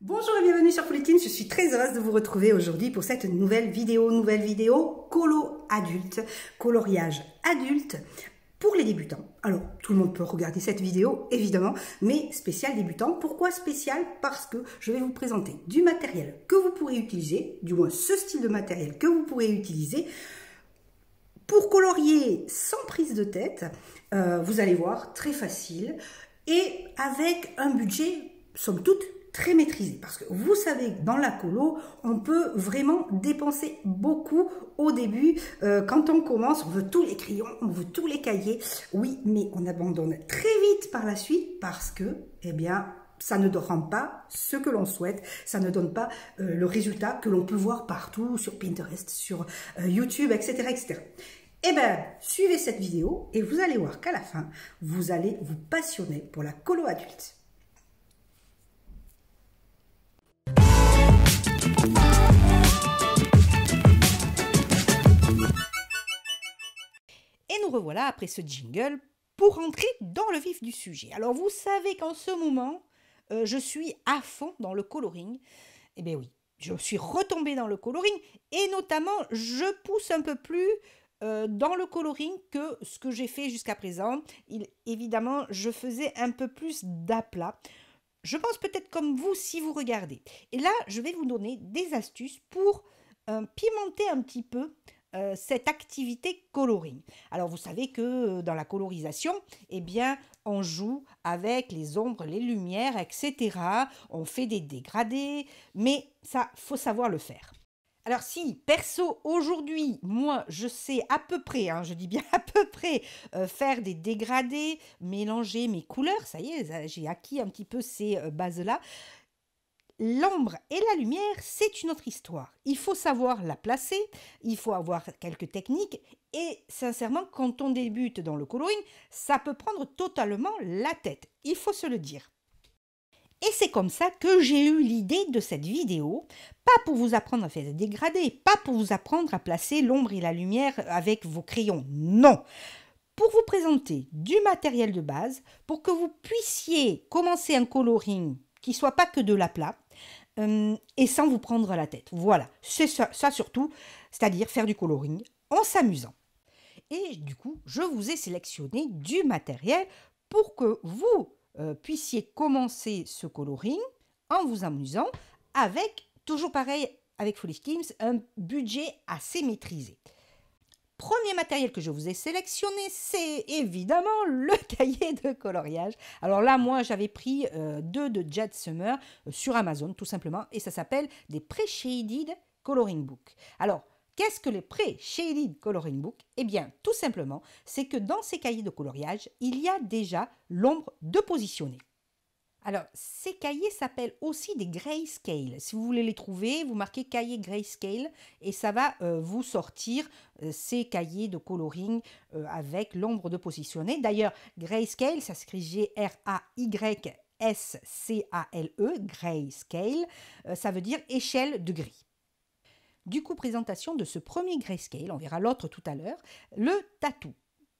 Bonjour et bienvenue sur Politine. je suis très heureuse de vous retrouver aujourd'hui pour cette nouvelle vidéo, nouvelle vidéo colo adulte, coloriage adulte pour les débutants. Alors, tout le monde peut regarder cette vidéo, évidemment, mais spécial débutant. Pourquoi spécial Parce que je vais vous présenter du matériel que vous pourrez utiliser, du moins ce style de matériel que vous pourrez utiliser pour colorier sans prise de tête. Euh, vous allez voir, très facile et avec un budget, somme toute, très maîtrisé. Parce que vous savez dans la colo, on peut vraiment dépenser beaucoup au début. Euh, quand on commence, on veut tous les crayons, on veut tous les cahiers. Oui, mais on abandonne très vite par la suite parce que, eh bien, ça ne rend pas ce que l'on souhaite, ça ne donne pas euh, le résultat que l'on peut voir partout sur Pinterest, sur euh, YouTube, etc., etc. Eh bien, suivez cette vidéo et vous allez voir qu'à la fin, vous allez vous passionner pour la colo adulte. Et nous revoilà après ce jingle pour entrer dans le vif du sujet. Alors vous savez qu'en ce moment, euh, je suis à fond dans le coloring. Eh bien oui, je suis retombée dans le coloring et notamment je pousse un peu plus euh, dans le coloring que ce que j'ai fait jusqu'à présent. Il, évidemment, je faisais un peu plus d'aplat. Je pense peut-être comme vous si vous regardez. Et là, je vais vous donner des astuces pour euh, pimenter un petit peu euh, cette activité coloring. Alors vous savez que euh, dans la colorisation, eh bien, on joue avec les ombres, les lumières, etc. On fait des dégradés, mais ça, faut savoir le faire. Alors si, perso, aujourd'hui, moi, je sais à peu près, hein, je dis bien à peu près, euh, faire des dégradés, mélanger mes couleurs, ça y est, j'ai acquis un petit peu ces bases-là. L'ombre et la lumière, c'est une autre histoire. Il faut savoir la placer, il faut avoir quelques techniques et sincèrement, quand on débute dans le coloring, ça peut prendre totalement la tête, il faut se le dire. Et c'est comme ça que j'ai eu l'idée de cette vidéo, pas pour vous apprendre à faire des dégradés, pas pour vous apprendre à placer l'ombre et la lumière avec vos crayons, non pour vous présenter du matériel de base, pour que vous puissiez commencer un coloring qui soit pas que de la plat, euh, et sans vous prendre la tête. Voilà, c'est ça, surtout, c'est-à-dire faire du coloring en s'amusant. Et du coup, je vous ai sélectionné du matériel pour que vous euh, puissiez commencer ce coloring en vous amusant avec, toujours pareil avec Foolish Teams, un budget assez maîtrisé premier matériel que je vous ai sélectionné, c'est évidemment le cahier de coloriage. Alors là, moi, j'avais pris euh, deux de Jet Summer euh, sur Amazon, tout simplement, et ça s'appelle des Pre-Shaded Coloring Book. Alors, Qu'est-ce que les pre shaded coloring book Eh bien, tout simplement, c'est que dans ces cahiers de coloriage, il y a déjà l'ombre de positionner. Alors, ces cahiers s'appellent aussi des grayscale. Si vous voulez les trouver, vous marquez cahier grayscale et ça va euh, vous sortir euh, ces cahiers de coloring euh, avec l'ombre de positionner. D'ailleurs, grayscale, ça s'écrit G-R-A-Y-S-C-A-L-E, grayscale, ça veut dire échelle de gris. Du coup, présentation de ce premier grayscale, on verra l'autre tout à l'heure, le tatou.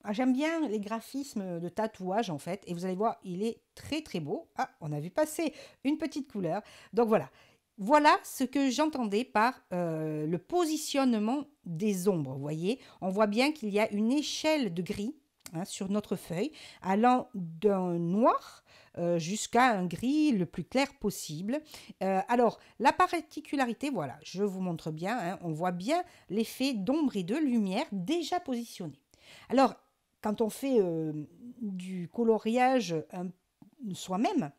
Ah, j'aime bien les graphismes de tatouage en fait, et vous allez voir, il est très très beau. Ah, on a vu passer une petite couleur. Donc voilà, voilà ce que j'entendais par euh, le positionnement des ombres. Vous voyez, on voit bien qu'il y a une échelle de gris hein, sur notre feuille, allant d'un noir euh, jusqu'à un gris le plus clair possible. Euh, alors, la particularité, voilà, je vous montre bien, hein, on voit bien l'effet d'ombre et de lumière déjà positionné. Alors, quand on fait euh, du coloriage soi-même,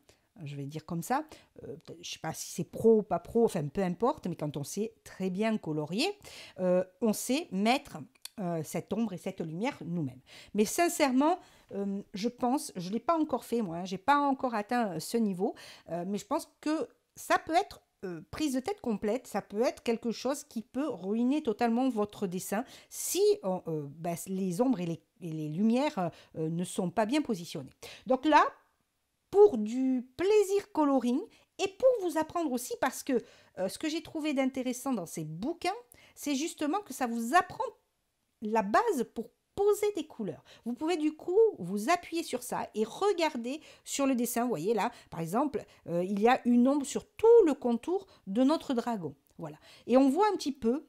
je vais dire comme ça, euh, je ne sais pas si c'est pro ou pas pro, enfin peu importe, mais quand on sait très bien colorier, euh, on sait mettre cette ombre et cette lumière nous-mêmes. Mais sincèrement, je pense, je ne l'ai pas encore fait moi, hein, j'ai je n'ai pas encore atteint ce niveau, mais je pense que ça peut être euh, prise de tête complète, ça peut être quelque chose qui peut ruiner totalement votre dessin si euh, euh, bah, les ombres et les, lumières ne sont pas bien positionnées. Donc là, pour du plaisir coloring et pour vous apprendre aussi, parce que ce que j'ai trouvé d'intéressant dans ces bouquins, c'est justement que ça vous apprend la base pour poser des couleurs. Vous pouvez du coup vous appuyer sur ça et regarder sur le dessin. Vous voyez là, par exemple, euh, il y a une ombre sur tout le contour de notre dragon. Voilà. Et on voit un petit peu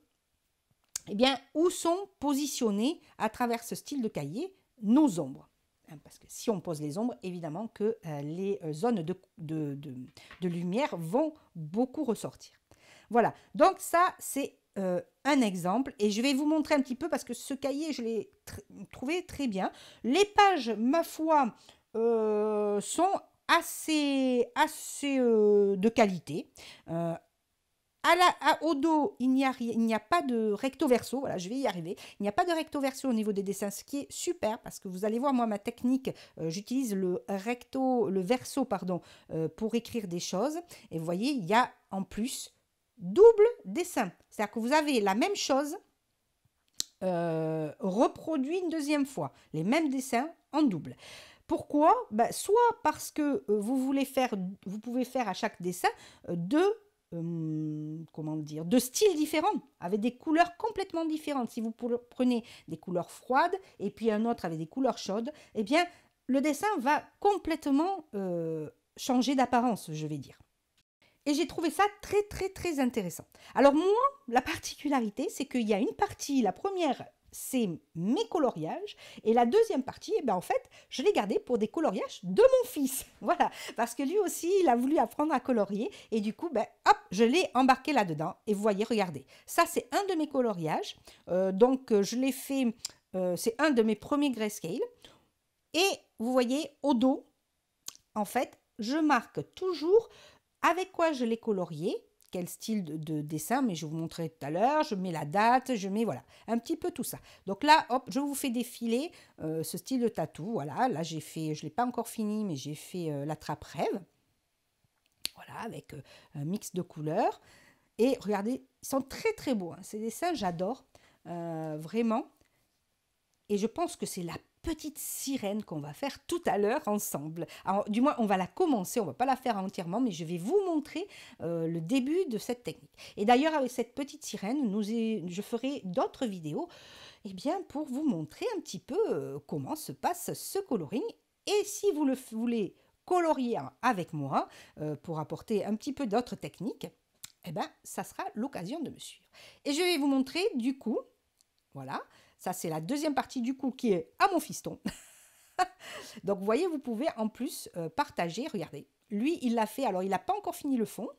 eh bien, où sont positionnées à travers ce style de cahier nos ombres. Hein, parce que si on pose les ombres, évidemment que euh, les euh, zones de, de lumière vont beaucoup ressortir. Voilà, donc ça c'est euh, un exemple et je vais vous montrer un petit peu parce que ce cahier, je l'ai trouvé très bien. Les pages, ma foi, euh, sont assez, assez euh, de qualité. À la, au dos, il n'y a, pas de recto verso. Voilà, je vais y arriver. Il n'y a pas de recto verso au niveau des dessins, ce qui est super parce que vous allez voir, moi, ma technique, j'utilise le recto, le verso, pardon, pour écrire des choses. Et vous voyez, il y a en plus double dessin. C'est-à-dire que vous avez la même chose euh, reproduit une deuxième fois, les mêmes dessins en double. Pourquoi ben, Soit parce que euh, vous, voulez faire, vous pouvez faire à chaque dessin euh, deux comment dire, styles différents, avec des couleurs complètement différentes. Si vous prenez des couleurs froides et puis un autre avec des couleurs chaudes, eh bien, le dessin va complètement changer d'apparence, je vais dire. Et j'ai trouvé ça très très très intéressant. Alors moi, la particularité, c'est qu'il y a une partie, la première, c'est mes coloriages, et la deuxième partie, eh ben, en fait, je l'ai gardée pour des coloriages de mon fils. Voilà, parce que lui aussi, il a voulu apprendre à colorier, et du coup, ben, hop, je l'ai embarqué là-dedans. Et vous voyez, regardez, ça c'est un de mes coloriages. Euh, donc euh, je l'ai fait, euh, c'est un de mes premiers grayscale. Et vous voyez, au dos, en fait, je marque toujours avec quoi je l'ai colorié, quel style de, dessin, mais je vous montrerai tout à l'heure, je mets la date, je mets, voilà, un petit peu tout ça. Donc là, hop, je vous fais défiler euh, ce style de tatou, voilà, là j'ai fait, je ne l'ai pas encore fini, mais j'ai fait l'attrape euh, la trappe rêve, voilà, avec euh, un mix de couleurs. Et regardez, ils sont très très beaux, hein. ces dessins, j'adore, vraiment. Et je pense que c'est la petite sirène qu'on va faire tout à l'heure ensemble. du moins, on va la commencer, on va pas la faire entièrement, mais je vais vous montrer euh, le début de cette technique. Et d'ailleurs, avec cette petite sirène, nous je ferai d'autres vidéos et eh bien, pour vous montrer un petit peu euh, comment se passe ce coloring. Et si vous le voulez colorier avec moi euh, pour apporter un petit peu d'autres techniques, eh ben, ça sera l'occasion de me suivre. Et je vais vous montrer du coup, voilà, ça, c'est la deuxième partie du coup qui est à mon fiston. Donc, vous voyez, vous pouvez en plus euh, partager. Regardez, lui, il l'a fait. Alors, il n'a pas encore fini le fond.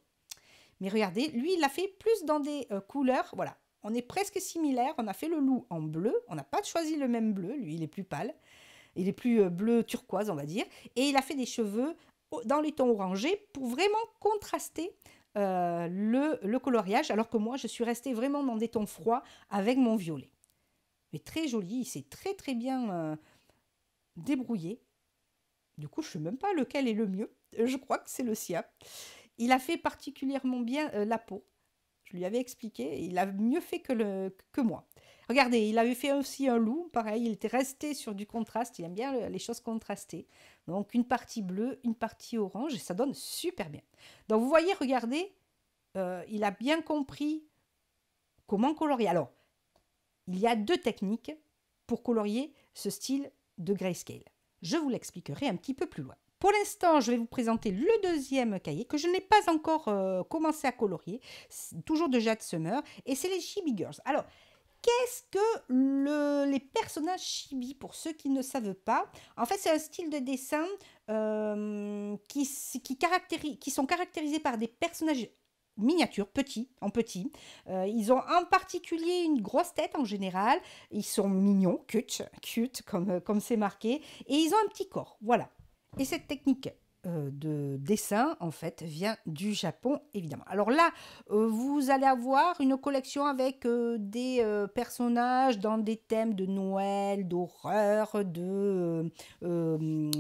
Mais regardez, lui, il l'a fait plus dans des euh, couleurs. Voilà, on est presque similaires. On a fait le loup en bleu. On n'a pas choisi le même bleu. Lui, il est plus pâle. Il est plus euh, bleu turquoise, on va dire. Et il a fait des cheveux dans les tons orangés pour vraiment contraster le, le coloriage. Alors que moi, je suis restée vraiment dans des tons froids avec mon violet mais très joli, il s'est très très bien euh, débrouillé. Du coup, je ne sais même pas lequel est le mieux. Je crois que c'est le sien. Il a fait particulièrement bien euh, la peau. Je lui avais expliqué. Il a mieux fait que, le, que moi. Regardez, il avait fait aussi un loup. Pareil, il était resté sur du contraste. Il aime bien les choses contrastées. Donc, une partie bleue, une partie orange. Et ça donne super bien. Donc, vous voyez, regardez, euh, il a bien compris comment colorier. Alors, il y a deux techniques pour colorier ce style de grayscale. Je vous l'expliquerai un petit peu plus loin. Pour l'instant, je vais vous présenter le deuxième cahier que je n'ai pas encore euh, commencé à colorier, toujours de Jade Summer, et c'est les Chibi Girls. Alors, qu'est-ce que les personnages chibi pour ceux qui ne savent pas En fait, c'est un style de dessin euh, qui, qui sont caractérisés par des personnages miniatures, petits, en petit. Euh, ils ont en particulier une grosse tête en général. Ils sont mignons, cute, cute comme euh, comme c'est marqué, et ils ont un petit corps. Voilà. Et cette technique euh, de dessin en fait vient du Japon évidemment. Alors là, vous allez avoir une collection avec des personnages dans des thèmes de Noël, d'horreur, de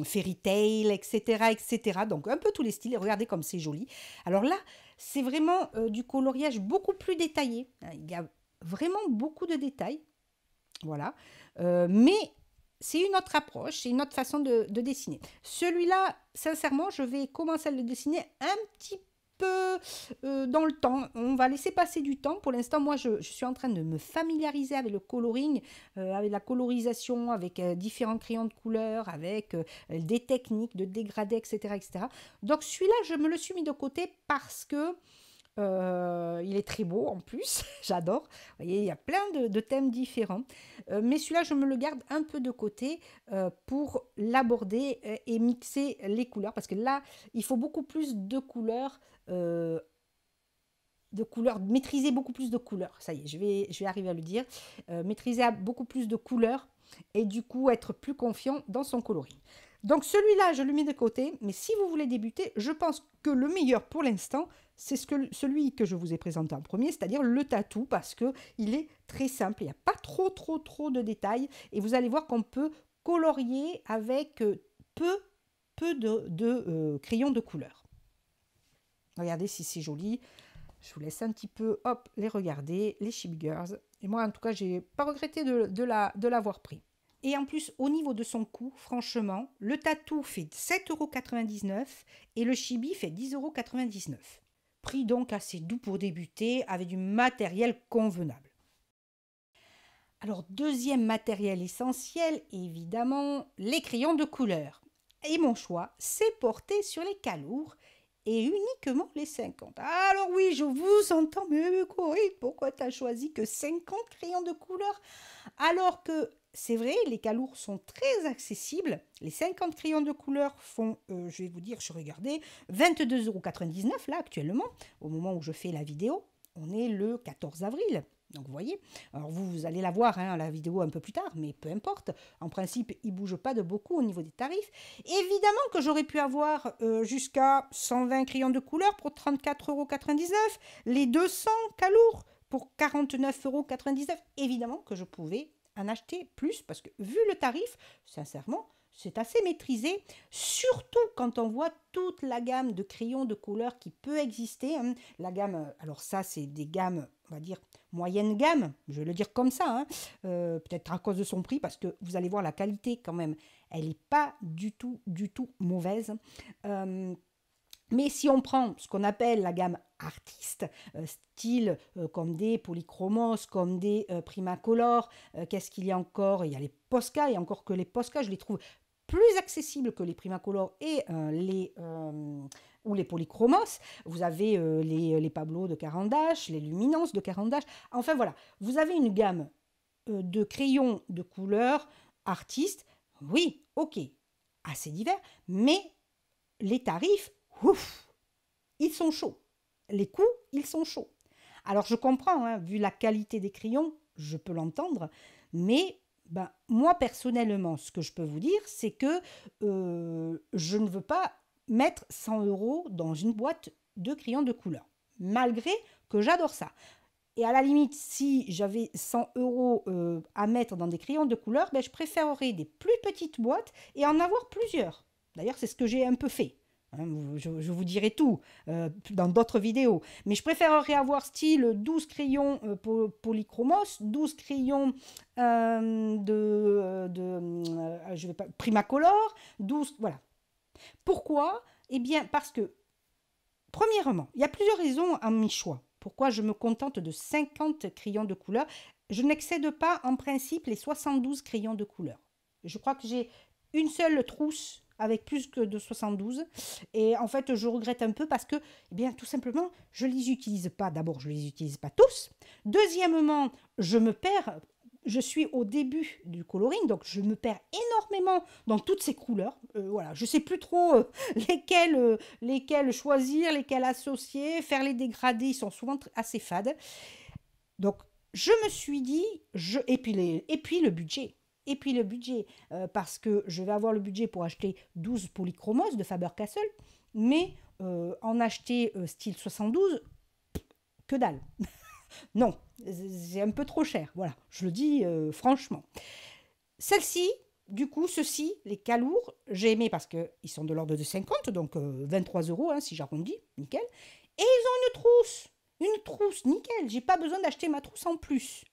fairy tale, etc., etc. Donc un peu tous les styles. regardez comme c'est joli. Alors là, c'est vraiment euh, du coloriage beaucoup plus détaillé. Hein, il y a vraiment beaucoup de détails. Voilà. Euh, mais c'est une autre approche, c'est une autre façon de, de dessiner. Celui-là, sincèrement, je vais commencer à le dessiner un petit peu euh, dans le temps. On va laisser passer du temps. Pour l'instant, moi, je, suis en train de me familiariser avec le coloring, euh, avec la colorisation, avec euh, différents crayons de couleur, avec des techniques de dégradé, etc., etc. Donc celui-là, je me le suis mis de côté parce que euh, il est très beau en plus, j'adore. il y a plein de, thèmes différents. Euh, mais celui-là, je me le garde un peu de côté euh, pour l'aborder et mixer les couleurs. Parce que là, il faut beaucoup plus de couleurs. de couleurs, maîtriser beaucoup plus de couleurs, ça y est, je vais, je vais arriver à le dire, maîtriser beaucoup plus de couleurs et du coup être plus confiant dans son coloris. Donc celui-là, je le mets de côté, mais si vous voulez débuter, je pense que le meilleur pour l'instant, c'est ce que, celui que je vous ai présenté en premier, c'est-à-dire le tatou, parce que il est très simple, il n'y a pas trop trop trop de détails, et vous allez voir qu'on peut colorier avec euh, peu peu de, euh, crayons de couleur. Regardez si c'est joli. Je vous laisse un petit peu, hop, les regarder, les chip Girls. Et moi, en tout cas, je n'ai pas regretté de, l'avoir pris. Et en plus, au niveau de son coût, franchement, le tatou fait 7,99€ et le chibi fait 10,99€. Prix donc assez doux pour débuter avec du matériel convenable. Alors, deuxième matériel essentiel, évidemment, les crayons de couleur. Et mon choix c'est porté sur les calours et uniquement les 50. Alors oui, je vous entends, mais Corinne, pourquoi t'as choisi que 50 crayons de couleur alors que c'est vrai, les calours sont très accessibles. Les 50 crayons de couleur font, euh, je vais vous dire, je regardais, 22,99€ là actuellement, au moment où je fais la vidéo. On est le 14 avril. Donc vous voyez, alors vous, allez la voir, hein, la vidéo un peu plus tard, mais peu importe. En principe, il ne bouge pas de beaucoup au niveau des tarifs. Évidemment que j'aurais pu avoir euh, jusqu'à 120 crayons de couleur pour 34,99€, les 200 calours pour 49,99€. Évidemment que je pouvais en acheter plus parce que vu le tarif, sincèrement, c'est assez maîtrisé, surtout quand on voit toute la gamme de crayons de couleur qui peut exister. Hein. La gamme, euh, alors ça, c'est des gammes, on va dire, moyenne gamme, je vais le dire comme ça, hein. euh, peut-être à cause de son prix, parce que vous allez voir la qualité quand même, elle n'est pas du tout, du tout mauvaise. Euh, mais si on prend ce qu'on appelle la gamme artiste, euh, style euh, comme des polychromos, comme des euh, primacolors, Qu'est-ce qu'il y a encore Il y a les Posca, et encore que les Posca, je les trouve plus accessibles que les primacolors et les ou les polychromos. Vous avez les, les Pablo de Carandache, les Luminances de Carandache. Enfin voilà, vous avez une gamme de crayons de couleurs artistes. Oui, ok, assez divers, mais les tarifs ouf, ils sont chauds. Les coups, ils sont chauds. Alors je comprends, hein, vu la qualité des crayons, je peux l'entendre, mais ben, moi personnellement, ce que je peux vous dire, c'est que euh, je ne veux pas mettre 100 euros dans une boîte de crayons de couleur, malgré que j'adore ça. Et à la limite, si j'avais 100 euros euh, à mettre dans des crayons de couleur, ben, je préférerais des plus petites boîtes et en avoir plusieurs. D'ailleurs, c'est ce que j'ai un peu fait. Hein, je, vous dirai tout euh, dans d'autres vidéos. Mais je préférerais avoir style 12 crayons euh, polychromos, 12 crayons euh, de, de je vais pas, primacolor, 12... Voilà. Pourquoi Eh bien parce que, premièrement, il y a plusieurs raisons à mes choix. Pourquoi je me contente de 50 crayons de couleur Je n'excède pas en principe les 72 crayons de couleur. Je crois que j'ai une seule trousse avec plus que de 72. Et en fait, je regrette un peu parce que, eh bien, tout simplement, je ne les utilise pas. D'abord, je ne les utilise pas tous. Deuxièmement, je me perds. Je suis au début du coloring, donc je me perds énormément dans toutes ces couleurs. Euh, voilà, je sais plus trop euh, euh, lesquelles, choisir, lesquelles associer, faire les dégradés, ils sont souvent assez fades. Donc je me suis dit, je... et, et puis le budget. Et puis le budget, euh, parce que je vais avoir le budget pour acheter 12 polychromos de Faber-Castell, mais euh, en acheter euh, style 72, que dalle. non, c'est un peu trop cher. Voilà, je le dis franchement. Celle-ci, du coup, ceux-ci, les calours, j'ai aimé parce qu'ils sont de l'ordre de 50, donc 23 euros hein, si j'arrondis, nickel. Et ils ont une trousse, une trousse, nickel. J'ai pas besoin d'acheter ma trousse en plus.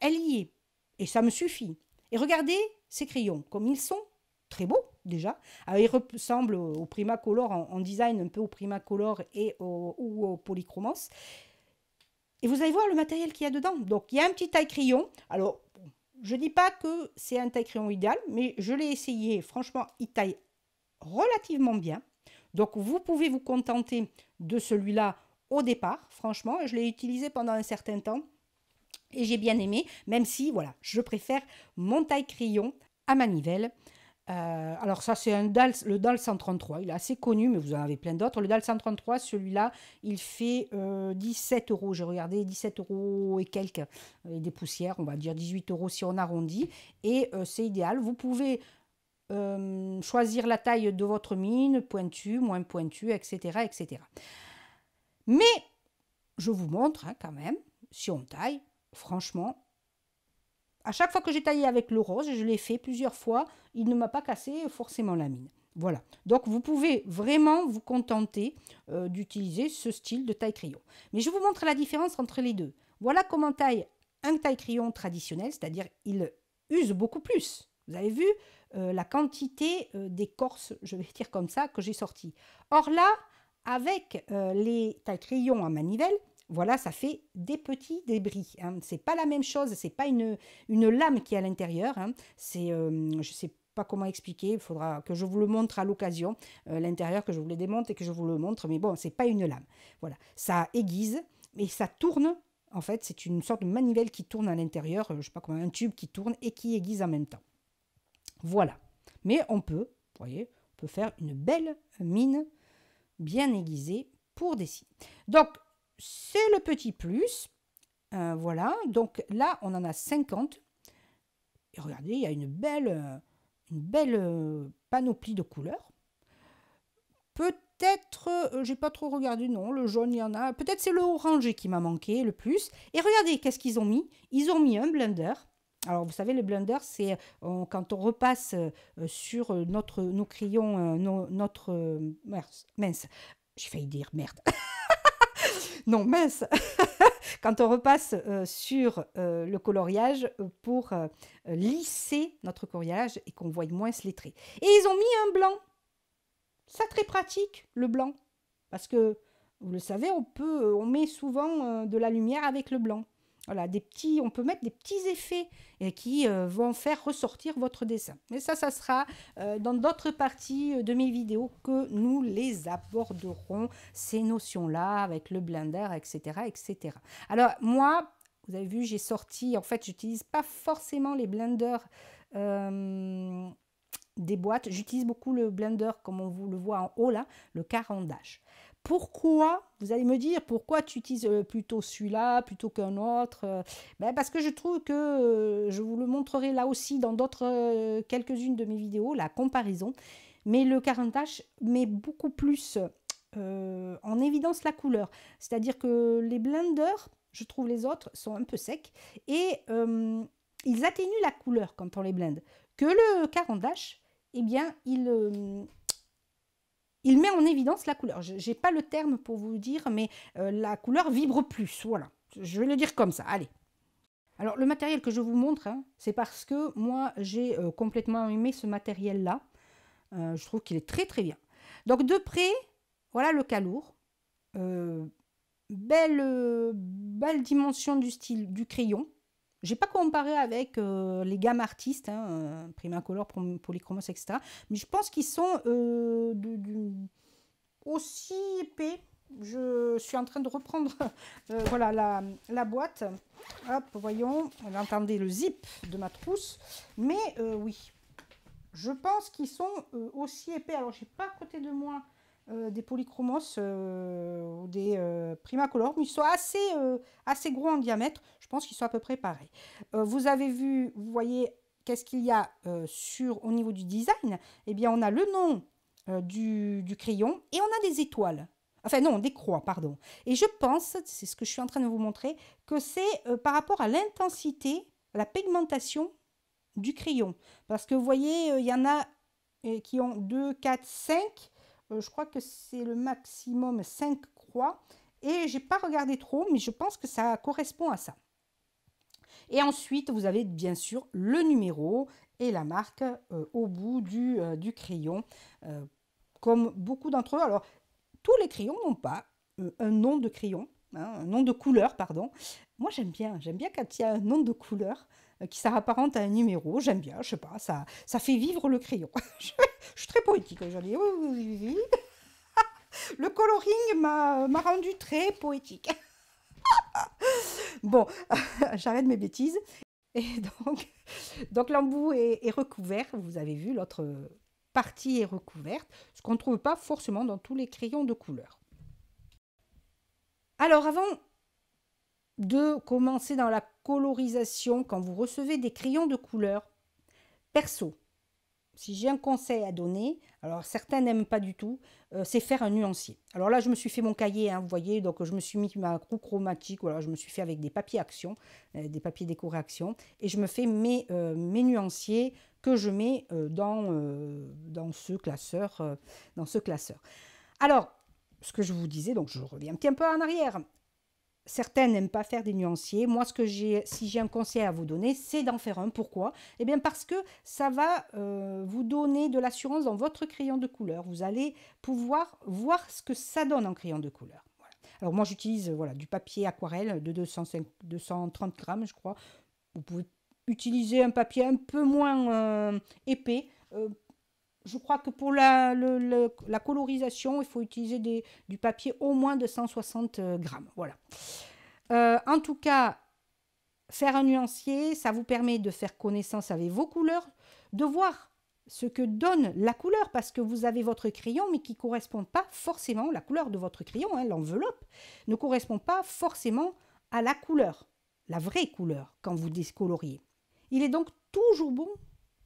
Elle y est. Et ça me suffit. Et regardez ces crayons, comme ils sont très beaux déjà. Euh, ils ressemblent au Prima en, en design, un peu au Primacolor et au, ou au Polychromos. Et vous allez voir le matériel qu'il y a dedans. Donc, il y a un petit taille-crayon. Alors, je ne dis pas que c'est un taille-crayon idéal, mais je l'ai essayé. Franchement, il taille relativement bien. Donc, vous pouvez vous contenter de celui-là au départ, franchement. Je l'ai utilisé pendant un certain temps. Et j'ai bien aimé, même si, voilà, je préfère mon taille crayon à manivelle. Euh, alors ça, c'est un le DAL 133. Il est assez connu, mais vous en avez plein d'autres. Le DAL 133, celui-là, il fait 17 euh, euros. J'ai regardé 17 euros et quelques, et des poussières, on va dire 18 euros si on arrondit. Et euh, c'est idéal. Vous pouvez choisir la taille de votre mine, pointue, moins pointue, etc., etc. Mais je vous montre hein, quand même, si on taille, franchement, à chaque fois que j'ai taillé avec le rose, je l'ai fait plusieurs fois, il ne m'a pas cassé forcément la mine. Voilà, donc vous pouvez vraiment vous contenter euh, d'utiliser ce style de taille crayon. Mais je vous montre la différence entre les deux. Voilà comment taille un taille crayon traditionnel, c'est-à-dire il use beaucoup plus. Vous avez vu euh, la quantité euh, d'écorce, je vais dire comme ça, que j'ai sorti. Or là, avec les taille crayons à manivelle, voilà, ça fait des petits débris. Hein. Ce n'est pas la même chose, n'est pas une, une lame qui est à l'intérieur. Hein. C'est, euh, je sais pas comment expliquer, il faudra que je vous le montre à l'occasion, euh, l'intérieur, que je vous le démonte et que je vous le montre, mais bon, ce n'est pas une lame. Voilà, ça aiguise, et ça tourne en fait, c'est une sorte de manivelle qui tourne à l'intérieur, euh, je sais pas comment, un tube qui tourne et qui aiguise en même temps. Voilà. Mais on peut, vous voyez, on peut faire une belle mine bien aiguisée pour des signes. Donc, c'est le petit plus. Euh, voilà, donc là, on en a 50. Et regardez, il y a une belle, euh, une belle euh, panoplie de couleurs. Peut-être, je j'ai pas trop regardé, non, le jaune, il y en a. Peut-être c'est le orangé qui m'a manqué le plus. Et regardez, qu'est-ce qu'ils ont mis Ils ont mis un blender. Alors, vous savez, le blender, c'est quand on repasse sur notre, nos crayons, notre... mince, j'ai failli dire merde. non, mince, quand on repasse euh, sur euh, le coloriage euh, pour lisser notre coloriage et qu'on voie moins les traits. Et ils ont mis un blanc. Ça, très pratique, le blanc. Parce que, vous le savez, on, peut, on met souvent de la lumière avec le blanc. Voilà, des petits, on peut mettre des petits effets qui euh, vont faire ressortir votre dessin. Mais ça, ça sera euh, dans d'autres parties euh, de mes vidéos que nous les aborderons, ces notions-là, avec le blender, etc., etc. Alors, moi, vous avez vu, j'ai sorti, en fait, j'utilise pas forcément les blenders des boîtes. J'utilise beaucoup le blender, comme on vous le voit en haut là, le carandage pourquoi Vous allez me dire pourquoi tu utilises euh, plutôt celui-là plutôt qu'un autre euh, ben Parce que je trouve que euh, je vous le montrerai là aussi dans d'autres quelques-unes de mes vidéos, la comparaison. Mais le 40H met beaucoup plus en évidence la couleur. C'est-à-dire que les blenders, je trouve les autres, sont un peu secs et ils atténuent la couleur quand on les blende. Que le 40H, eh bien, il il met en évidence la couleur. Je n'ai pas le terme pour vous dire, mais euh, la couleur vibre plus. Voilà, je vais le dire comme ça. Allez. Alors le matériel que je vous montre, hein, c'est parce que moi j'ai euh, complètement aimé ce matériel-là. Euh, je trouve qu'il est très très bien. Donc de près, voilà le calour. belle, belle dimension du style du crayon. J'ai pas comparé avec euh, les gammes artistes, hein, euh, Primacolor, Polychromos, etc. Mais je pense qu'ils sont euh, aussi épais. Je suis en train de reprendre voilà, la, la, boîte. Hop, voyons, on entendait le zip de ma trousse. Mais oui, je pense qu'ils sont aussi épais. Alors, j'ai pas à côté de moi euh, des polychromos euh, ou des prima euh, primacolores, mais ils sont assez, assez gros en diamètre. Je pense qu'ils sont à peu près pareils. vous avez vu, vous voyez qu'est-ce qu'il y a sur, au niveau du design Eh bien, on a le nom du, du crayon et on a des étoiles. Enfin non, des croix, pardon. Et je pense, c'est ce que je suis en train de vous montrer, que c'est par rapport à l'intensité, la pigmentation du crayon. Parce que vous voyez, il y en a qui ont 2, 4, 5. Euh, je crois que c'est le maximum 5 croix. Et j'ai pas regardé trop, mais je pense que ça correspond à ça. Et ensuite, vous avez bien sûr le numéro et la marque euh, au bout du, euh, du crayon, comme beaucoup d'entre eux. Alors, tous les crayons n'ont pas un nom de crayon, hein, un nom de couleur, pardon. Moi, j'aime bien, j'aime bien quand il y a un nom de couleur. Euh, qui s'apparente à un numéro. J'aime bien, je sais pas, ça, ça fait vivre le crayon. je suis très poétique aujourd'hui. Hein, le coloring m'a rendu très poétique. bon, j'arrête mes bêtises. Et donc, donc l'embout est, est, recouvert. Vous avez vu, l'autre partie est recouverte, ce qu'on ne trouve pas forcément dans tous les crayons de couleur. Alors, avant de commencer dans la colorisation quand vous recevez des crayons de couleur. Perso, si j'ai un conseil à donner, alors certains n'aiment pas du tout, euh, c'est faire un nuancier. Alors là, je me suis fait mon cahier, hein, vous voyez, donc je me suis mis ma roue chromatique, voilà, je me suis fait avec des papiers action, euh, des papiers décoré action, et je me fais mes, euh, mes nuanciers que je mets dans, dans, ce classeur, dans ce classeur. Alors, ce que je vous disais, donc je reviens un petit peu en arrière. Certains n'aiment pas faire des nuanciers. Moi, ce que j'ai, si j'ai un conseil à vous donner, c'est d'en faire un. Pourquoi Eh bien, parce que ça va euh, vous donner de l'assurance dans votre crayon de couleur. Vous allez pouvoir voir ce que ça donne en crayon de couleur. Alors moi, j'utilise voilà du papier aquarelle de 230 grammes, je crois. Vous pouvez utiliser un papier un peu moins euh, épais. Euh, je crois que pour la, colorisation, il faut utiliser du papier au moins de 160 euh, grammes. Voilà. Euh, en tout cas, faire un nuancier, ça vous permet de faire connaissance avec vos couleurs, de voir ce que donne la couleur, parce que vous avez votre crayon, mais qui ne correspond pas forcément, la couleur de votre crayon, hein, l'enveloppe, ne correspond pas forcément à la couleur, la vraie couleur, quand vous décoloriez. Il est donc toujours bon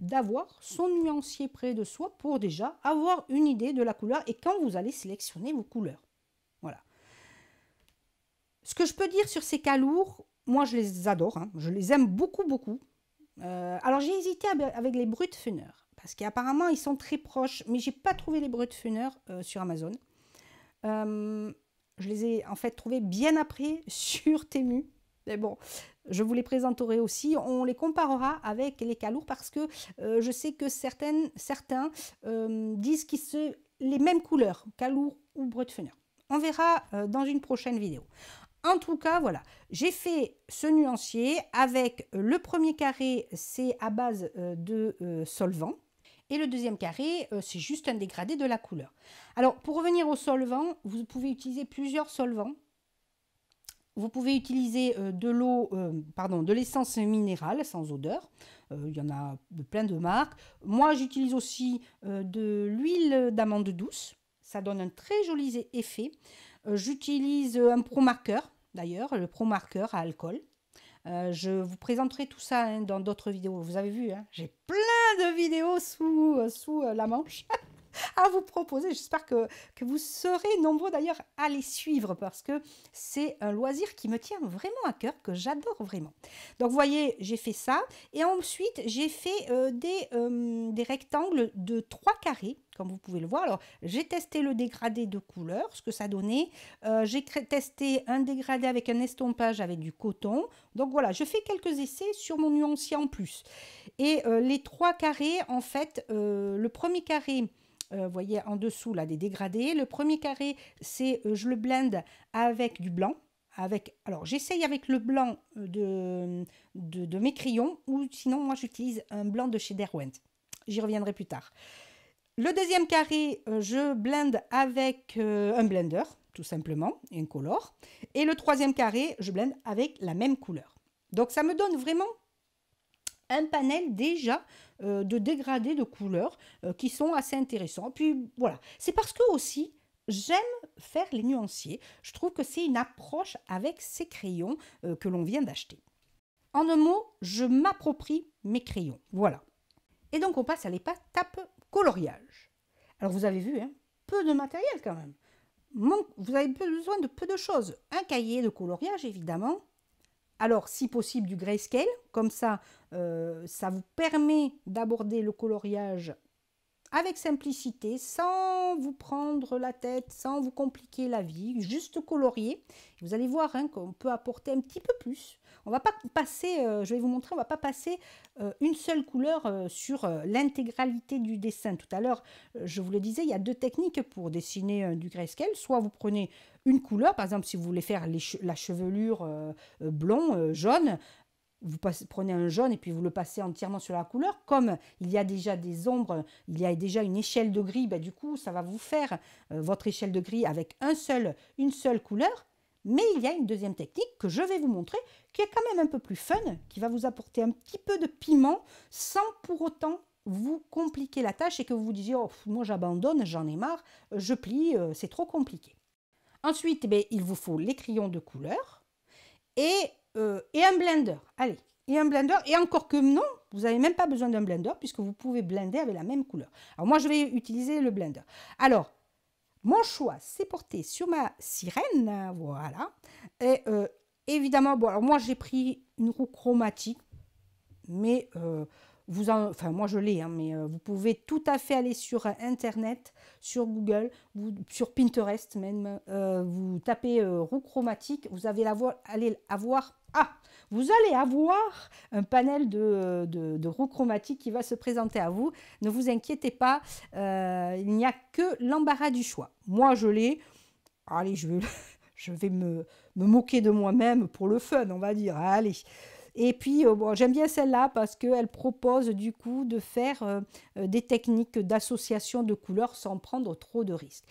d'avoir son nuancier près de soi pour déjà avoir une idée de la couleur et quand vous allez sélectionner vos couleurs. Voilà. Ce que je peux dire sur ces calours, moi je les adore, hein. je les aime beaucoup, beaucoup. Euh, alors j'ai hésité avec les brutes funeurs parce qu'apparemment ils sont très proches, mais j'ai pas trouvé les brutes funeurs sur Amazon. Euh, je les ai en fait trouvés bien après sur Temu. Mais bon, je vous les présenterai aussi. On les comparera avec les calours parce que euh, je sais que certaines, certains euh, disent qu'ils sont les mêmes couleurs, calours ou feneur. On verra euh, dans une prochaine vidéo. En tout cas, voilà, j'ai fait ce nuancier avec le premier carré, c'est à base de solvant. Et le deuxième carré, c'est juste un dégradé de la couleur. Alors, pour revenir au solvant, vous pouvez utiliser plusieurs solvants vous pouvez utiliser euh, de l'eau, euh, pardon, de l'essence minérale sans odeur. Euh, il y en a de plein de marques. Moi, j'utilise aussi de l'huile d'amande douce. Ça donne un très joli effet. j'utilise un pro d'ailleurs, le pro marqueur à alcool. je vous présenterai tout ça hein, dans d'autres vidéos. Vous avez vu, hein, j'ai plein de vidéos sous, sous la manche. à vous proposer. J'espère que, vous serez nombreux d'ailleurs à les suivre parce que c'est un loisir qui me tient vraiment à cœur, que j'adore vraiment. Donc vous voyez, j'ai fait ça. Et ensuite, j'ai fait euh, euh, des, rectangles de trois carrés comme vous pouvez le voir. Alors, j'ai testé le dégradé de couleur, ce que ça donnait. Euh, j'ai testé un dégradé avec un estompage avec du coton. Donc voilà, je fais quelques essais sur mon nuancier en plus. Et les trois carrés, en fait, le premier carré, euh, voyez en dessous là des dégradés. Le premier carré, c'est euh, je le blende avec du blanc. Avec, alors j'essaye avec le blanc euh, de, de, de, mes crayons ou sinon moi j'utilise un blanc de chez Derwent. J'y reviendrai plus tard. Le deuxième carré, je blende avec un blender, tout simplement, un color. Et le troisième carré, je blende avec la même couleur. Donc ça me donne vraiment un panel déjà euh, de dégradés de couleurs euh, qui sont assez intéressants. Puis voilà, c'est parce que aussi j'aime faire les nuanciers. Je trouve que c'est une approche avec ces crayons euh, que l'on vient d'acheter. En un mot, je m'approprie mes crayons. Voilà. Et donc on passe à l'étape coloriage. Alors vous avez vu, hein, peu de matériel quand même. vous avez besoin de peu de choses. Un cahier de coloriage évidemment, alors, si possible, du grayscale. Comme ça, euh, ça vous permet d'aborder le coloriage avec simplicité, sans vous prendre la tête, sans vous compliquer la vie, juste colorier. Vous allez voir hein, qu'on peut apporter un petit peu plus. On va pas passer, euh, je vais vous montrer, on va pas passer euh, une seule couleur sur l'intégralité du dessin. Tout à l'heure, je vous le disais, il y a deux techniques pour dessiner du grayscale. Soit vous prenez une couleur. Par exemple, si vous voulez faire les la chevelure euh, euh, blond, euh, jaune, vous prenez un jaune et puis vous le passez entièrement sur la couleur. Comme il y a déjà des ombres, il y a déjà une échelle de gris, bah, du coup, ça va vous faire votre échelle de gris avec un seul, une seule couleur. Mais il y a une deuxième technique que je vais vous montrer, qui est quand même un peu plus fun, qui va vous apporter un petit peu de piment sans pour autant vous compliquer la tâche et que vous vous disiez oh, moi j'abandonne, j'en ai marre, je plie, c'est trop compliqué. Ensuite, eh ben, il vous faut les crayons de couleur et, euh, et un blender. Allez, et un blender. Et encore que non, vous n'avez même pas besoin d'un blender puisque vous pouvez blender avec la même couleur. Alors moi, je vais utiliser le blender. Alors, mon choix c'est porté sur ma sirène, voilà. Et euh, évidemment, bon, alors moi j'ai pris une roue chromatique, mais euh, vous enfin moi je l'ai, hein, mais euh, vous pouvez tout à fait aller sur euh, Internet, sur Google, sur Pinterest même, euh, vous tapez roue chromatique, vous allez avoir, allez avoir, ah, vous allez avoir un panel de, de, chromatique qui va se présenter à vous. Ne vous inquiétez pas, il n'y a que l'embarras du choix. Moi je l'ai, allez je vais, je vais me, me moquer de moi-même pour le fun, on va dire, allez. Et puis, euh, j'aime bien celle-là parce qu'elle propose du coup de faire euh, euh, des techniques d'association de couleurs sans prendre trop de risques.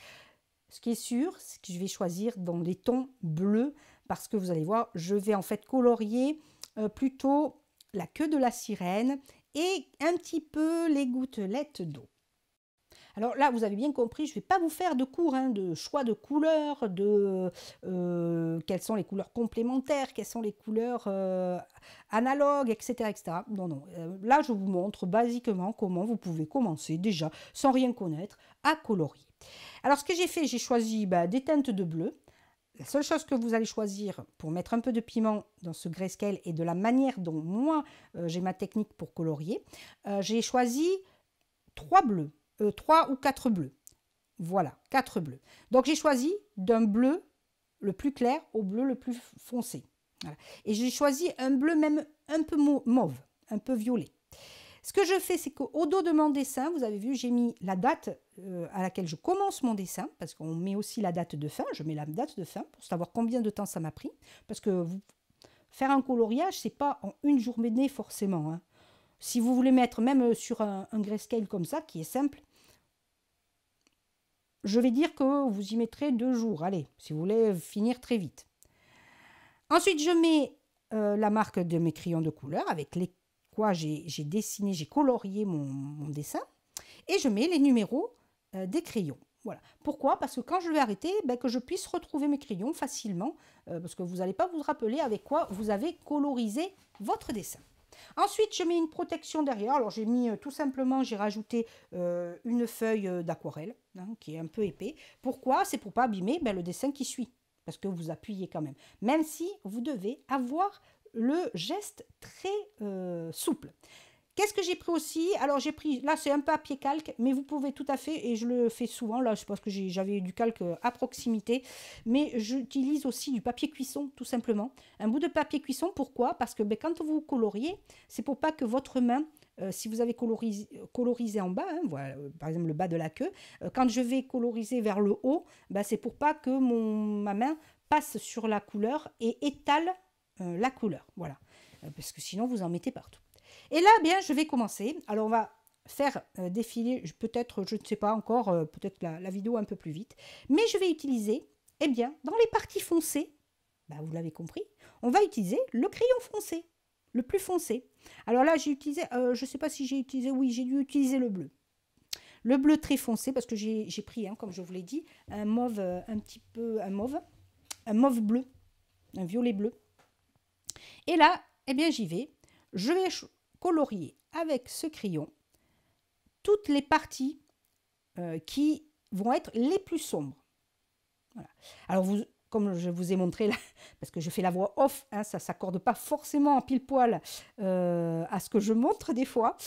Ce qui est sûr, c'est que je vais choisir dans les tons bleus parce que vous allez voir, je vais en fait colorier plutôt la queue de la sirène et un petit peu les gouttelettes d'eau. Alors là, vous avez bien compris, je ne vais pas vous faire de cours hein, de choix de couleurs, de euh, quelles sont les couleurs complémentaires, quelles sont les couleurs euh, analogues, etc., etc. Non, non. Euh, là, je vous montre basiquement comment vous pouvez commencer déjà, sans rien connaître, à colorier. Alors ce que j'ai fait, j'ai choisi bah, des teintes de bleu. La seule chose que vous allez choisir pour mettre un peu de piment dans ce grayscale et de la manière dont moi j'ai ma technique pour colorier, j'ai choisi trois bleus. 3 euh, ou 4 bleus. Voilà, 4 bleus. Donc j'ai choisi d'un bleu le plus clair au bleu le plus foncé. Et j'ai choisi un bleu même un peu mauve, un peu violet. Ce que je fais, c'est qu'au dos de mon dessin, vous avez vu, j'ai mis la date euh, à laquelle je commence mon dessin, parce qu'on met aussi la date de fin, je mets la date de fin pour savoir combien de temps ça m'a pris, parce que faire un coloriage, c'est pas en une journée forcément. Hein. Si vous voulez mettre même euh, sur un grayscale comme ça, qui est simple, je vais dire que vous y mettrez deux jours, allez, si vous voulez finir très vite. Ensuite, je mets euh, la marque de mes crayons de couleur avec les quoi j'ai dessiné, j'ai colorié mon, dessin. Et je mets les numéros euh, des crayons. Voilà. Pourquoi Parce que quand je vais arrêter, ben, que je puisse retrouver mes crayons facilement, euh, parce que vous n'allez pas vous rappeler avec quoi vous avez colorisé votre dessin. Ensuite, je mets une protection derrière. Alors, j'ai mis euh, tout simplement, j'ai rajouté euh, une feuille euh, d'aquarelle hein, qui est un peu épais. Pourquoi C'est pour pas abîmer ben, le dessin qui suit. Parce que vous appuyez quand même. Même si vous devez avoir le geste très souple. Qu'est-ce que j'ai pris aussi Alors j'ai pris, là c'est un papier calque, mais vous pouvez tout à fait, et je le fais souvent, là je pense que j'avais du calque à proximité, mais j'utilise aussi du papier cuisson tout simplement. Un bout de papier cuisson, pourquoi Parce que ben, quand vous coloriez, c'est pour pas que votre main euh, si vous avez colorisé, en bas, hein, voilà, par exemple le bas de la queue, euh, quand je vais coloriser vers le haut, ben, c'est pour pas que mon, ma main passe sur la couleur et étale euh, la couleur. Voilà. parce que sinon, vous en mettez partout. Et là, bien, je vais commencer. Alors, on va faire euh, défiler, peut-être, je ne sais pas encore, euh, peut-être la, vidéo un peu plus vite. Mais je vais utiliser, eh bien, dans les parties foncées, bah, vous l'avez compris, on va utiliser le crayon foncé, le plus foncé. Alors là, j'ai utilisé, euh, je ne sais pas si j'ai utilisé, oui, j'ai dû utiliser le bleu. Le bleu très foncé, parce que j'ai pris, hein, comme je vous l'ai dit, un mauve, un petit peu, un mauve, un mauve bleu, un violet bleu. Et là, eh bien, j'y vais. Je vais colorier avec ce crayon toutes les parties euh, qui vont être les plus sombres. Alors, vous, comme je vous ai montré, là, parce que je fais la voix off, hein, ça ne s'accorde pas forcément en pile poil euh, à ce que je montre des fois.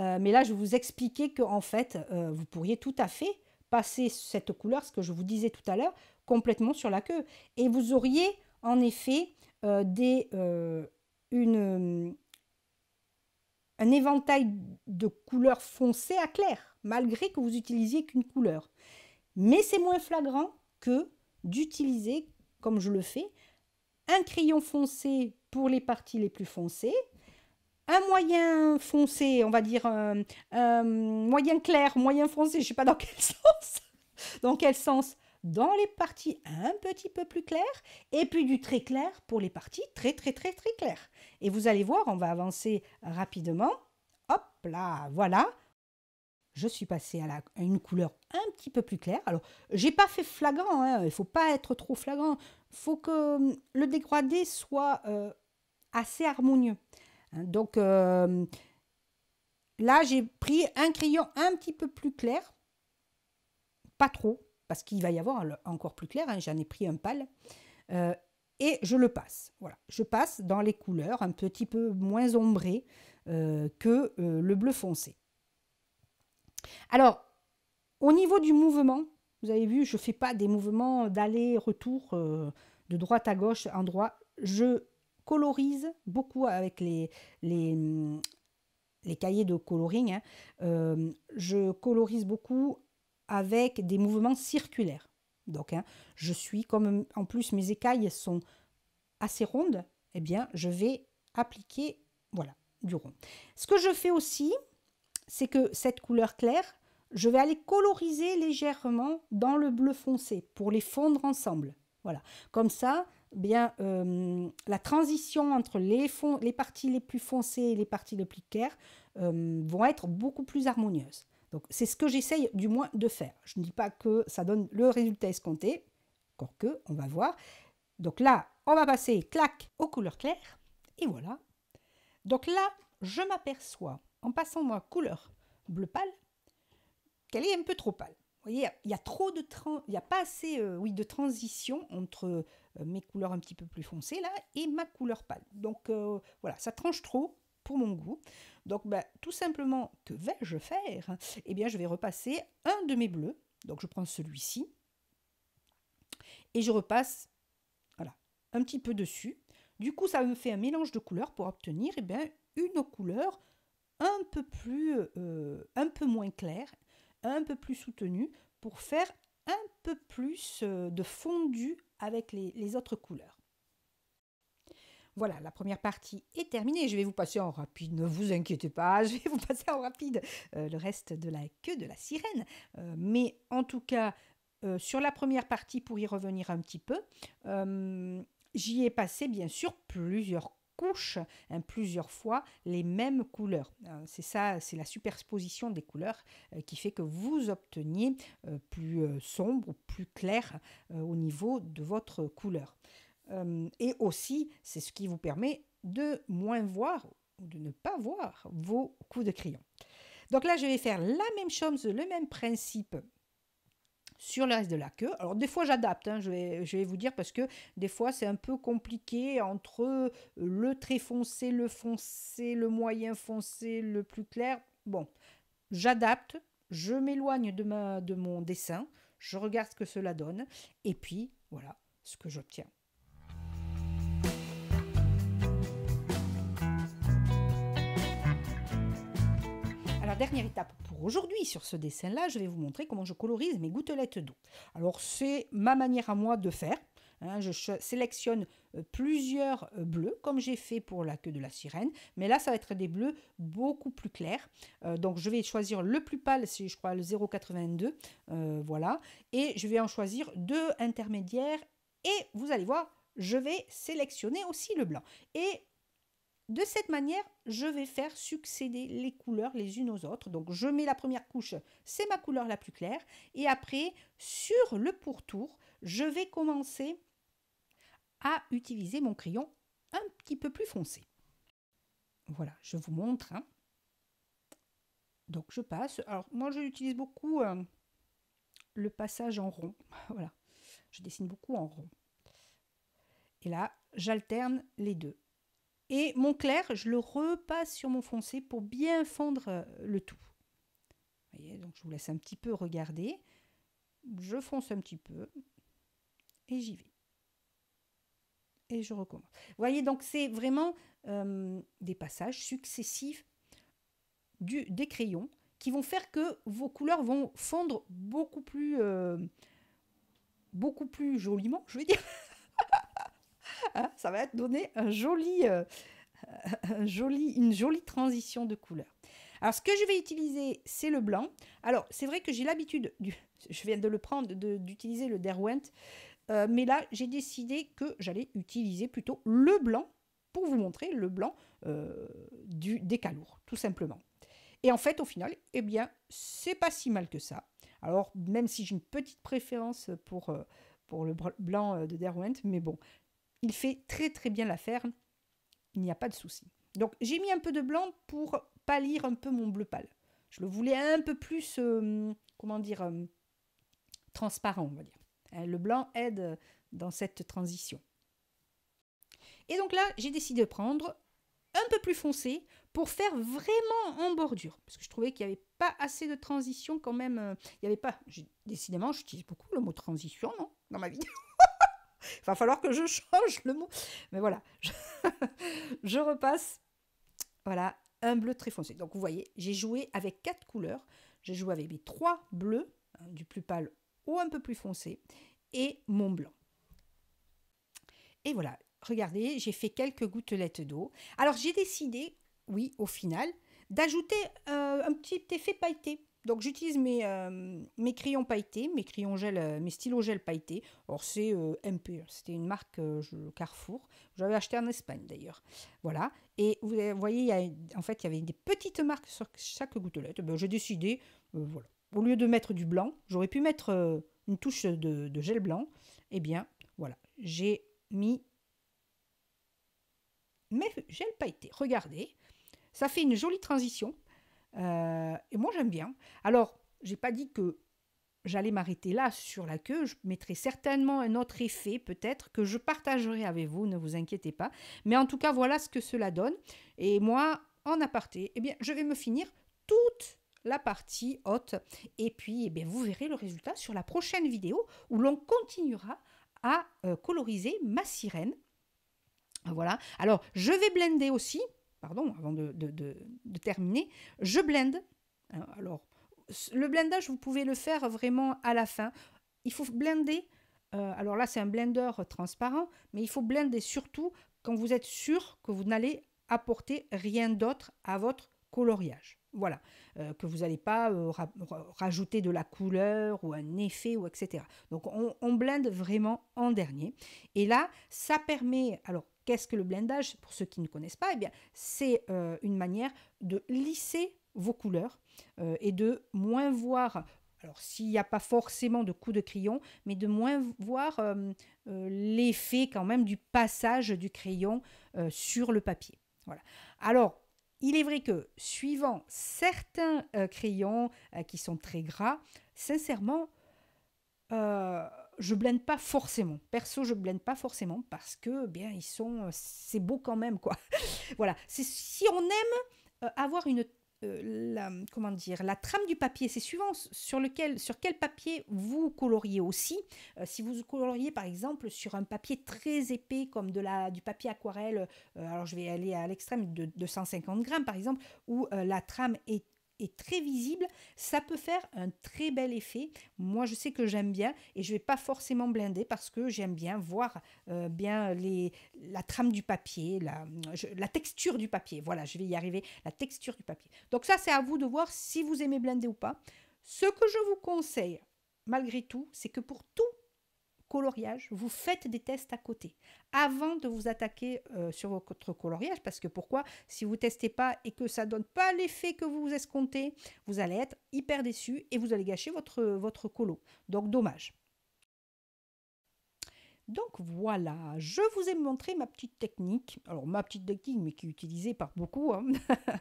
Euh, mais là, je vous expliquais en fait, vous pourriez tout à fait passer cette couleur, ce que je vous disais tout à l'heure, complètement sur la queue. Et vous auriez en effet des, une, un éventail de couleurs foncées à clair, malgré que vous utilisiez qu'une couleur. Mais c'est moins flagrant que d'utiliser, comme je le fais, un crayon foncé pour les parties les plus foncées, un moyen foncé, on va dire un, moyen clair, moyen foncé, je ne sais pas dans quel sens. dans quel sens dans les parties un petit peu plus claires et puis du très clair pour les parties très très très très claires. Et vous allez voir, on va avancer rapidement. Hop là, voilà. Je suis passée à, une couleur un petit peu plus claire. Alors, j'ai pas fait flagrant, hein, il ne faut pas être trop flagrant. Il faut que hum, le dégradé soit euh, assez harmonieux. Hein, donc, euh, là, j'ai pris un crayon un petit peu plus clair. Pas trop, parce qu'il va y avoir encore plus clair, hein, j'en ai pris un pâle, euh, et je le passe. Voilà, je passe dans les couleurs un petit peu moins ombrées euh, que euh, le bleu foncé. Alors, au niveau du mouvement, vous avez vu, je ne fais pas des mouvements d'aller-retour de droite à gauche en droit. Je colorise beaucoup avec les, les, les cahiers de coloring. Hein. je colorise beaucoup avec des mouvements circulaires. Donc, hein, je suis, comme en plus mes écailles sont assez rondes, eh bien, je vais appliquer, voilà, du rond. Ce que je fais aussi, c'est que cette couleur claire, je vais aller coloriser légèrement dans le bleu foncé pour les fondre ensemble. Voilà, comme ça, bien euh, la transition entre les, parties les plus foncées et les parties les plus claires euh, vont être beaucoup plus harmonieuses. Donc c'est ce que j'essaye du moins de faire. Je ne dis pas que ça donne le résultat escompté, encore que, on va voir. Donc là, on va passer, clac, aux couleurs claires, et voilà. Donc là, je m'aperçois, en passant ma couleur bleu pâle, qu'elle est un peu trop pâle. Vous voyez, il y a trop de il a pas assez euh, oui, de transition entre euh, mes couleurs un petit peu plus foncées là et ma couleur pâle. Donc euh, voilà, ça tranche trop pour mon goût. Donc ben, tout simplement, que vais-je faire Eh bien, je vais repasser un de mes bleus. Donc je prends celui-ci et je repasse voilà, un petit peu dessus. Du coup, ça me fait un mélange de couleurs pour obtenir eh bien, une couleur un peu plus, euh, un peu moins claire, un peu plus soutenue pour faire un peu plus euh, de fondu avec les autres couleurs. Voilà, la première partie est terminée. Je vais vous passer en rapide, ne vous inquiétez pas, je vais vous passer en rapide euh, le reste de la queue de la sirène. Euh, mais en tout cas, euh, sur la première partie, pour y revenir un petit peu, j'y ai passé bien sûr plusieurs couches hein, plusieurs fois les mêmes couleurs. C'est ça, c'est la superposition des couleurs qui fait que vous obteniez plus sombre ou plus clair au niveau de votre couleur. Euh, et aussi, c'est ce qui vous permet de moins voir ou de ne pas voir vos coups de crayon. Donc là, je vais faire la même chose, le même principe sur le reste de la queue. Alors des fois j'adapte, hein, je, vais, je, vais, vous dire, parce que des fois c'est un peu compliqué entre le très foncé, le foncé, le moyen foncé, le plus clair. Bon, j'adapte, je m'éloigne de, de mon dessin, je regarde ce que cela donne, et puis voilà ce que j'obtiens. dernière étape pour aujourd'hui sur ce dessin-là, je vais vous montrer comment je colorise mes gouttelettes d'eau. Alors c'est ma manière à moi de faire. Hein. je sélectionne euh, plusieurs euh, bleus, comme j'ai fait pour la queue de la sirène, mais là, ça va être des bleus beaucoup plus clairs. Euh, donc, je vais choisir le plus pâle, c'est, je crois, le 0,82, voilà, et je vais en choisir deux intermédiaires, et vous allez voir, je vais sélectionner aussi le blanc. Et de cette manière, je vais faire succéder les couleurs les unes aux autres. Donc je mets la première couche, c'est ma couleur la plus claire. Et après, sur le pourtour, je vais commencer à utiliser mon crayon un petit peu plus foncé. Voilà, je vous montre. Hein. Donc je passe. Alors moi, j'utilise beaucoup euh, le passage en rond. voilà, je dessine beaucoup en rond. Et là, j'alterne les deux. Et mon clair, je le repasse sur mon foncé pour bien fondre euh, le tout. voyez, donc je vous laisse un petit peu regarder. Je fonce un petit peu et j'y vais. Et je recommence. Vous voyez, donc c'est vraiment euh, des passages successifs du, des crayons qui vont faire que vos couleurs vont fondre beaucoup plus, euh, beaucoup plus joliment, je veux dire. Ah, ça va donner euh, joli, une jolie transition de couleur. Alors ce que je vais utiliser, c'est le blanc. Alors c'est vrai que j'ai l'habitude, je viens de le prendre, d'utiliser le Derwent, euh, mais là j'ai décidé que j'allais utiliser plutôt le blanc pour vous montrer le blanc euh, du, des calours, tout simplement. Et en fait, au final, eh bien, c'est pas si mal que ça. Alors, même si j'ai une petite préférence pour le blanc de Derwent, mais bon, il fait très très bien l'affaire. Il n'y a pas de souci. Donc j'ai mis un peu de blanc pour pâlir un peu mon bleu pâle. Je le voulais un peu plus, euh, comment dire, euh, transparent, on va dire. Hein, le blanc aide dans cette transition. Et donc là, j'ai décidé de prendre un peu plus foncé pour faire vraiment en bordure. Parce que je trouvais qu'il n'y avait pas assez de transition quand même. Euh, il n'y avait pas... Décidément, j'utilise beaucoup le mot transition, non Dans ma vie. Il va falloir que je change le mot. Mais voilà, je, repasse. Voilà, un bleu très foncé. Donc vous voyez, j'ai joué avec quatre couleurs. J'ai joué avec mes trois bleus, hein, du plus pâle ou un peu plus foncé, et mon blanc. Et voilà, regardez, j'ai fait quelques gouttelettes d'eau. Alors j'ai décidé, oui, au final, d'ajouter euh, un petit effet pailleté. Donc j'utilise euh, mes, crayons pailletés, mes crayons gel, euh, mes stylos gel pailletés. Or c'est euh, MP, hein. c'était une marque Carrefour. J'avais acheté en Espagne d'ailleurs. Voilà. Et vous voyez, en fait, il y avait des petites marques sur chaque gouttelette. Ben, j'ai décidé, voilà. Au lieu de mettre du blanc, j'aurais pu mettre une touche de, de gel blanc. Eh bien, voilà, j'ai mis mes gels pailletés. Regardez, ça fait une jolie transition euh, et moi, j'aime bien. Alors, j'ai pas dit que j'allais m'arrêter là sur la queue. Je mettrai certainement un autre effet, peut-être, que je partagerai avec vous, ne vous inquiétez pas. Mais en tout cas, voilà ce que cela donne. Et moi, en aparté, eh bien, je vais me finir toute la partie haute. Et puis, eh bien, vous verrez le résultat sur la prochaine vidéo où l'on continuera à euh, coloriser ma sirène. Voilà. Alors, je vais blender aussi pardon, avant de, terminer, je blende. Alors, le blendage, vous pouvez le faire vraiment à la fin. Il faut blender. Euh, alors là, c'est un blender transparent, mais il faut blender surtout quand vous êtes sûr que vous n'allez apporter rien d'autre à votre coloriage. Voilà, euh, que vous n'allez pas euh, rajouter de la couleur ou un effet ou etc. Donc on, on blende vraiment en dernier. Et là, ça permet, alors Qu'est-ce que le blindage Pour ceux qui ne connaissent pas, eh bien, c'est euh, une manière de lisser vos couleurs euh, et de moins voir alors, s'il n'y a pas forcément de coups de crayon, mais de moins voir euh, l'effet quand même du passage du crayon sur le papier. Voilà. Alors, il est vrai que suivant certains crayons qui sont très gras, sincèrement, je blende pas forcément. Perso, je blende pas forcément parce que bien ils sont euh, c'est beau quand même quoi. voilà, c'est si on aime euh, avoir une euh, la, comment dire la trame du papier, c'est suivant sur lequel sur quel papier vous coloriez aussi. si vous coloriez par exemple sur un papier très épais comme de la du papier aquarelle, alors je vais aller à l'extrême de, de 150 grammes par exemple, où la trame est et très visible, ça peut faire un très bel effet. Moi, je sais que j'aime bien et je vais pas forcément blinder parce que j'aime bien voir euh, bien les, la trame du papier, la, texture du papier. Voilà, je vais y arriver, la texture du papier. Donc ça, c'est à vous de voir si vous aimez blinder ou pas. Ce que je vous conseille, malgré tout, c'est que pour tout coloriage, vous faites des tests à côté avant de vous attaquer euh, sur votre coloriage parce que pourquoi Si vous testez pas et que ça donne pas l'effet que vous vous escomptez, vous allez être hyper déçu et vous allez gâcher votre, votre colo. Donc dommage. Donc voilà, je vous ai montré ma petite technique, alors ma petite technique mais qui est utilisée par beaucoup. Hein.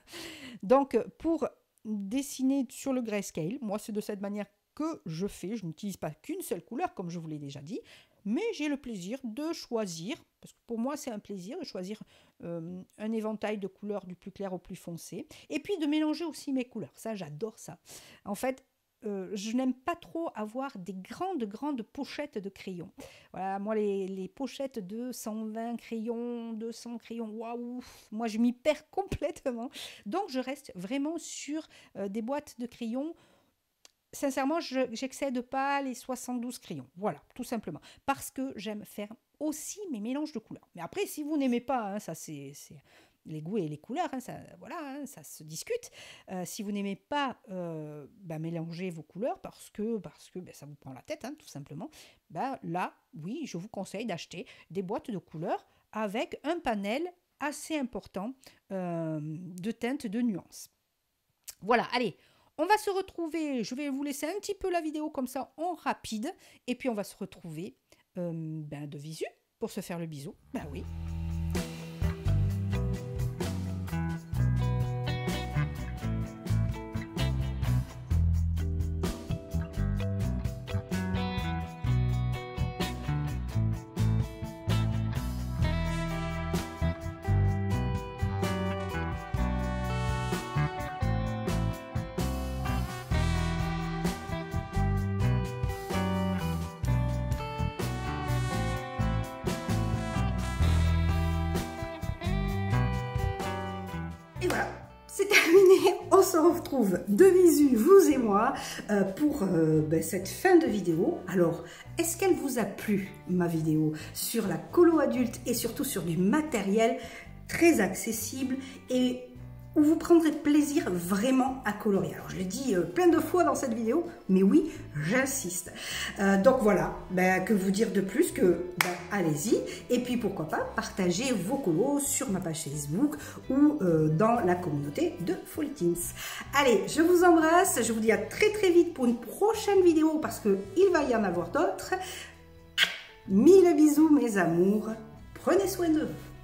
Donc pour dessiner sur le grayscale, moi c'est de cette manière que je fais. Je n'utilise pas qu'une seule couleur, comme je vous l'ai déjà dit, mais j'ai le plaisir de choisir, parce que pour moi c'est un plaisir de choisir euh, un éventail de couleurs du plus clair au plus foncé, et puis de mélanger aussi mes couleurs. Ça, j'adore ça. En fait, euh, je n'aime pas trop avoir des grandes, grandes pochettes de crayons. Voilà, moi, les, les pochettes de 120 crayons, 200 crayons, waouh, moi, je m'y perds complètement. Donc, je reste vraiment sur euh, des boîtes de crayons sincèrement, j'excède pas les 72 crayons. Voilà, tout simplement. Parce que j'aime faire aussi mes mélanges de couleurs. Mais après, si vous n'aimez pas, hein, ça c'est les goûts et les couleurs, hein, ça, voilà, hein, ça se discute. Euh, si vous n'aimez pas euh, bah, mélanger vos couleurs parce que, parce que bah, ça vous prend la tête, tout simplement, bah, là, oui, je vous conseille d'acheter des boîtes de couleurs avec un panel assez important euh, de teintes, de nuances. Voilà, allez, on va se retrouver, je vais vous laisser un petit peu la vidéo comme ça en rapide, et puis on va se retrouver euh, ben, de visu pour se faire le bisou. Ben oui. on se retrouve de visu, vous et moi, euh, pour euh, ben, cette fin de vidéo. Alors, est-ce qu'elle vous a plu, ma vidéo, sur la colo adulte et surtout sur du matériel très accessible et où vous prendrez plaisir vraiment à colorier. Alors je l'ai dit euh, plein de fois dans cette vidéo, mais oui, j'insiste. Euh, donc voilà, ben, que vous dire de plus que ben, allez-y. Et puis pourquoi pas partager vos colos sur ma page Facebook ou euh, dans la communauté de Folly Allez, je vous embrasse, je vous dis à très très vite pour une prochaine vidéo parce qu'il va y en avoir d'autres. Mille bisous mes amours, prenez soin de vous.